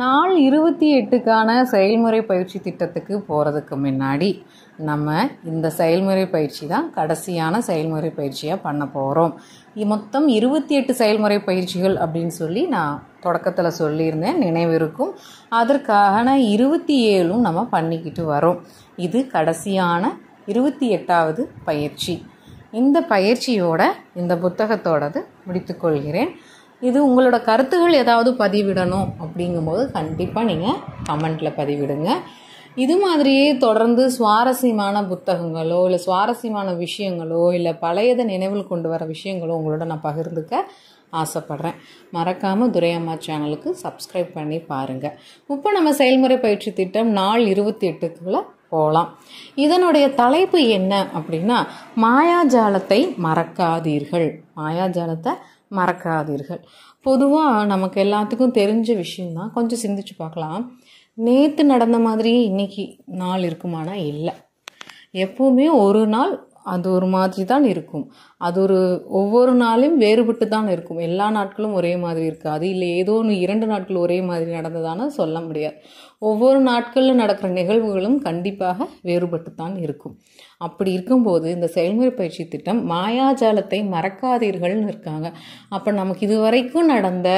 நாள் இருபத்தி எட்டுக்கான செயல்முறை பயிற்சி திட்டத்துக்கு போகிறதுக்கு முன்னாடி நம்ம இந்த செயல்முறை பயிற்சி தான் கடைசியான செயல்முறை பயிற்சியாக பண்ண போகிறோம் மொத்தம் இருபத்தி எட்டு செயல்முறை பயிற்சிகள் அப்படின்னு சொல்லி நான் தொடக்கத்தில் சொல்லியிருந்தேன் நினைவிருக்கும் அதற்கான இருபத்தி ஏழும் நம்ம பண்ணிக்கிட்டு வரோம் இது கடைசியான இருபத்தி எட்டாவது பயிற்சி இந்த பயிற்சியோட இந்த புத்தகத்தோடது முடித்துக்கொள்கிறேன் இது உங்களோட கருத்துகள் ஏதாவது பதிவிடணும் அப்படிங்கும்போது கண்டிப்பாக நீங்கள் கமெண்ட்டில் பதிவிடுங்க இது மாதிரியே தொடர்ந்து சுவாரஸ்யமான புத்தகங்களோ இல்லை சுவாரஸ்யமான விஷயங்களோ இல்லை பழையதை நினைவில் கொண்டு வர விஷயங்களோ உங்களோட நான் பகிர்ந்துக்க ஆசைப்பட்றேன் மறக்காமல் துரையம்மா சேனலுக்கு சப்ஸ்கிரைப் பண்ணி பாருங்கள் இப்போ நம்ம செயல்முறை பயிற்சி திட்டம் நாள் இருபத்தி எட்டுக்குள்ளே போகலாம் இதனுடைய தலைப்பு என்ன அப்படின்னா மாயாஜாலத்தை மறக்காதீர்கள் மாயாஜாலத்தை மறக்காதீர்கள் பொதுவாக நமக்கு எல்லாத்துக்கும் தெரிஞ்ச விஷயம்தான் கொஞ்சம் சிந்திச்சு பார்க்கலாம் நேற்று நடந்த மாதிரியே இன்னைக்கு நாள் இருக்குமானா இல்லை எப்போவுமே ஒரு நாள் அது ஒரு மாதிரி தான் இருக்கும் அது ஒரு ஒவ்வொரு நாளையும் வேறுபட்டு தான் இருக்கும் எல்லா நாட்களும் ஒரே மாதிரி இருக்காது இல்லை ஏதோ ஒன்று இரண்டு நாட்கள் ஒரே மாதிரி நடந்ததானு சொல்ல முடியாது ஒவ்வொரு நாட்களில் நடக்கிற நிகழ்வுகளும் கண்டிப்பாக வேறுபட்டு தான் இருக்கும் அப்படி இருக்கும்போது இந்த செயல்முறை பயிற்சி திட்டம் மாயாஜாலத்தை மறக்காதீர்கள்னு இருக்காங்க அப்போ நமக்கு இதுவரைக்கும் நடந்த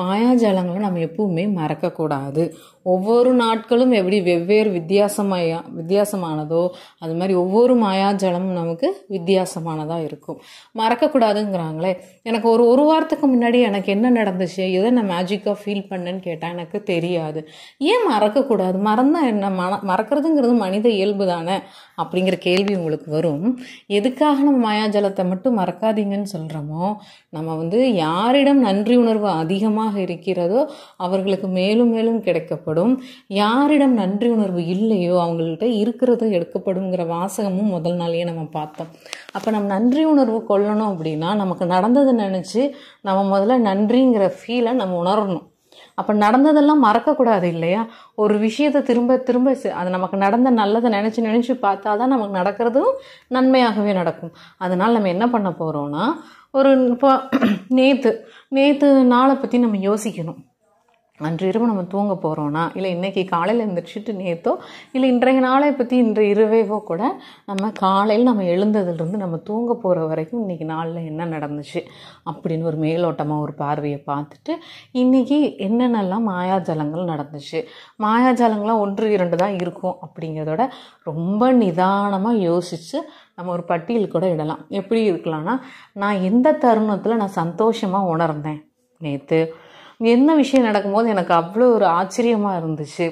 மாயாஜாலங்களை நம்ம எப்பவுமே மறக்கக்கூடாது ஒவ்வொரு நாட்களும் எப்படி வெவ்வேறு வித்தியாசமாய வித்தியாசமானதோ அது மாதிரி ஒவ்வொரு மாயாஜாலமும் நமக்கு வித்தியாசமானதாக இருக்கும் மறக்கக்கூடாதுங்கிறாங்களே எனக்கு ஒரு ஒரு வாரத்துக்கு முன்னாடி எனக்கு என்ன நடந்துச்சு எதை நான் மேஜிக்காக ஃபீல் பண்ணேன்னு கேட்டால் எனக்கு தெரியாது ஏன் மறக்கக்கூடாது மறந்தால் என்ன மன மறக்கிறதுங்கிறது மனித இயல்பு தானே அப்படிங்கிற கேள்வி உங்களுக்கு வரும் எதுக்காக நம்ம மாயாஜலத்தை மட்டும் மறக்காதீங்கன்னு சொல்கிறோமோ நம்ம வந்து யாரிடம் நன்றி உணர்வு அதிகமாக இருக்கிறதோ அவர்களுக்கு மேலும் மேலும் கிடைக்கப்படும் யாரிடம் நன்றி உணர்வு இல்லையோ அவங்கள்ட்ட இருக்கிறதோ எடுக்கப்படுங்கிற வாசகமும் முதல் நாளையே நம்ம பார்த்தோம் அப்போ நம்ம நன்றி உணர்வு கொள்ளணும் அப்படின்னா நமக்கு நடந்ததை நினச்சி நம்ம முதல்ல நன்றிங்கிற ஃபீலை நம்ம உணரணும் அப்போ நடந்ததெல்லாம் மறக்கக்கூடாது இல்லையா ஒரு விஷயத்தை திரும்ப திரும்ப அது நமக்கு நடந்த நல்லதை நினச்சி நினச்சி பார்த்தா தான் நமக்கு நடக்கிறதும் நன்மையாகவே நடக்கும் அதனால் நம்ம என்ன பண்ண போகிறோன்னா ஒரு இப்போ நேற்று நேற்று நாளை பற்றி நம்ம யோசிக்கணும் அன்று இரவு நம்ம தூங்க போகிறோன்னா இல்லை இன்றைக்கி காலையில் எழுந்திரிச்சிட்டு நேற்றோ இல்லை இன்றைய நாளை பற்றி இன்றைய இரவேவோ கூட நம்ம காலையில் நம்ம எழுந்ததுலேருந்து நம்ம தூங்க போகிற வரைக்கும் இன்றைக்கி நாளில் என்ன நடந்துச்சு அப்படின்னு ஒரு மேலோட்டமாக ஒரு பார்வையை பார்த்துட்டு இன்றைக்கி என்னென்னலாம் மாயாஜலங்கள் நடந்துச்சு மாயாஜலங்களாம் ஒன்று இரண்டு தான் இருக்கும் அப்படிங்கிறதோட ரொம்ப நிதானமாக யோசித்து நம்ம ஒரு பட்டியல் கூட இடலாம் எப்படி இருக்கலாம்னா நான் எந்த தருணத்தில் நான் சந்தோஷமாக உணர்ந்தேன் நேற்று என்ன விஷயம் நடக்கும்போது எனக்கு அவ்வளோ ஒரு ஆச்சரியமாக இருந்துச்சு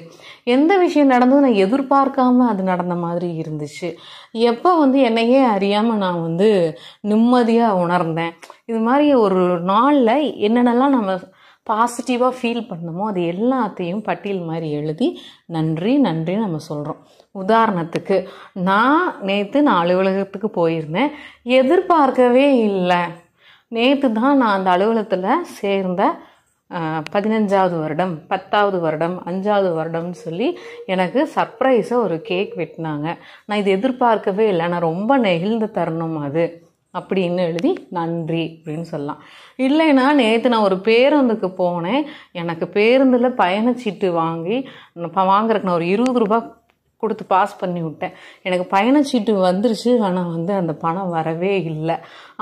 எந்த விஷயம் நடந்தது நான் எதிர்பார்க்காம அது நடந்த மாதிரி இருந்துச்சு எப்போ வந்து என்னையே அறியாமல் நான் வந்து நிம்மதியாக உணர்ந்தேன் இது மாதிரி ஒரு நாளில் என்னென்னலாம் நம்ம பாசிட்டிவாக ஃபீல் பண்ணமோ அது எல்லாத்தையும் பட்டியல் மாதிரி எழுதி நன்றி நன்றி நம்ம சொல்கிறோம் உதாரணத்துக்கு நான் நேற்று நான் அலுவலகத்துக்கு போயிருந்தேன் எதிர்பார்க்கவே இல்லை நேற்று தான் நான் அந்த அலுவலகத்தில் சேர்ந்த பதினஞ்சாவது வருடம் பத்தாவது வருடம் அஞ்சாவது வருடம்னு சொல்லி எனக்கு சர்ப்ரைஸாக ஒரு கேக் வெட்டினாங்க நான் இது எதிர்பார்க்கவே இல்லை நான் ரொம்ப நெகிழ்ந்த தருணம் அது அப்படின்னு எழுதி நன்றி அப்படின்னு சொல்லலாம் இல்லைன்னா நேற்று நான் ஒரு பேருந்துக்கு போனேன் எனக்கு பேருந்தில் பயணச்சீட்டு வாங்கி வாங்குறதுக்கு நான் ஒரு இருபது ரூபா கொடுத்து பாஸ் பண்ணி விட்டேன் எனக்கு பயணச்சீட்டு வந்துருச்சு ஆனால் வந்து அந்த பணம் வரவே இல்லை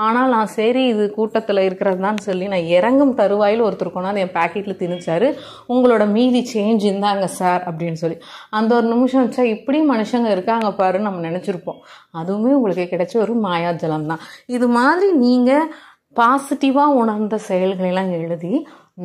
ஆனால் நான் சரி இது கூட்டத்தில் இருக்கிறதான்னு சொல்லி நான் இறங்கும் தருவாயில் ஒருத்தர் கொண்டாந்து என் பேக்கெட்டில் திணிச்சார் உங்களோட மீதி சேஞ்ச் இருந்தாங்க சார் அப்படின்னு சொல்லி அந்த ஒரு நிமிஷம் வச்சா இப்படியும் மனுஷங்க இருக்காங்க பாரு நம்ம நினச்சிருப்போம் அதுவுமே உங்களுக்கு கிடைச்ச ஒரு மாயாஜலம் தான் இது மாதிரி நீங்கள் பாசிட்டிவாக உணர்ந்த செயல்களெல்லாம் எழுதி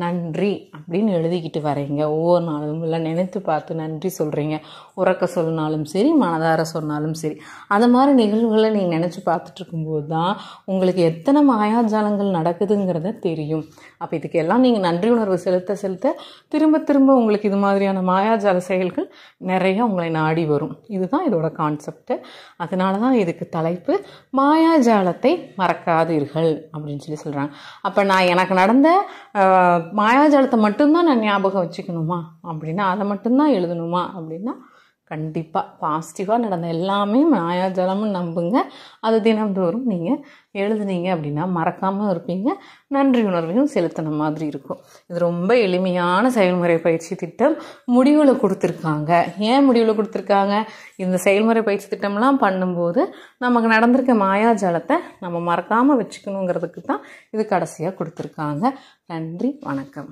நன்றி அப்படின்னு எழுதிக்கிட்டு வரீங்க ஒவ்வொரு நாளும் இல்லை நினைத்து பார்த்து நன்றி சொல்கிறீங்க உறக்க சொன்னாலும் சரி மனதார சொன்னாலும் சரி அந்த மாதிரி நிகழ்வுகளை நீங்கள் நினச்சி பார்த்துட்டு இருக்கும்போது தான் உங்களுக்கு எத்தனை மாயாஜாலங்கள் நடக்குதுங்கிறத தெரியும் அப்போ இதுக்கெல்லாம் நீங்கள் நன்றி உணர்வு செலுத்த செலுத்த திரும்ப திரும்ப உங்களுக்கு இது மாதிரியான மாயாஜால செயல்கள் நிறைய உங்களை நாடி வரும் இதுதான் இதோட கான்செப்ட் அதனால தான் இதுக்கு தலைப்பு மாயாஜாலத்தை மறக்காதீர்கள் அப்படின்னு சொல்லி சொல்கிறாங்க அப்போ நான் எனக்கு நடந்த மாயாஜலத்தை மட்டும்தான் நான் ஞாபகம் வச்சுக்கணுமா அப்படின்னா அதை மட்டும்தான் எழுதணுமா அப்படின்னா கண்டிப்பாக பாசிட்டிவாக நடந்த எல்லாமே மாயாஜலம்னு நம்புங்க அது தினம்தோறும் நீங்கள் எழுதுனீங்க அப்படின்னா மறக்காமல் இருப்பீங்க நன்றி உணர்வையும் செலுத்தின மாதிரி இருக்கும் இது ரொம்ப எளிமையான செயல்முறை பயிற்சி திட்டம் முடிவில் கொடுத்துருக்காங்க ஏன் முடிவில் கொடுத்துருக்காங்க இந்த செயல்முறை பயிற்சி திட்டம்லாம் பண்ணும்போது நமக்கு நடந்திருக்க மாயாஜாலத்தை நம்ம மறக்காமல் வச்சுக்கணுங்கிறதுக்கு தான் இது கடைசியாக கொடுத்துருக்காங்க நன்றி வணக்கம்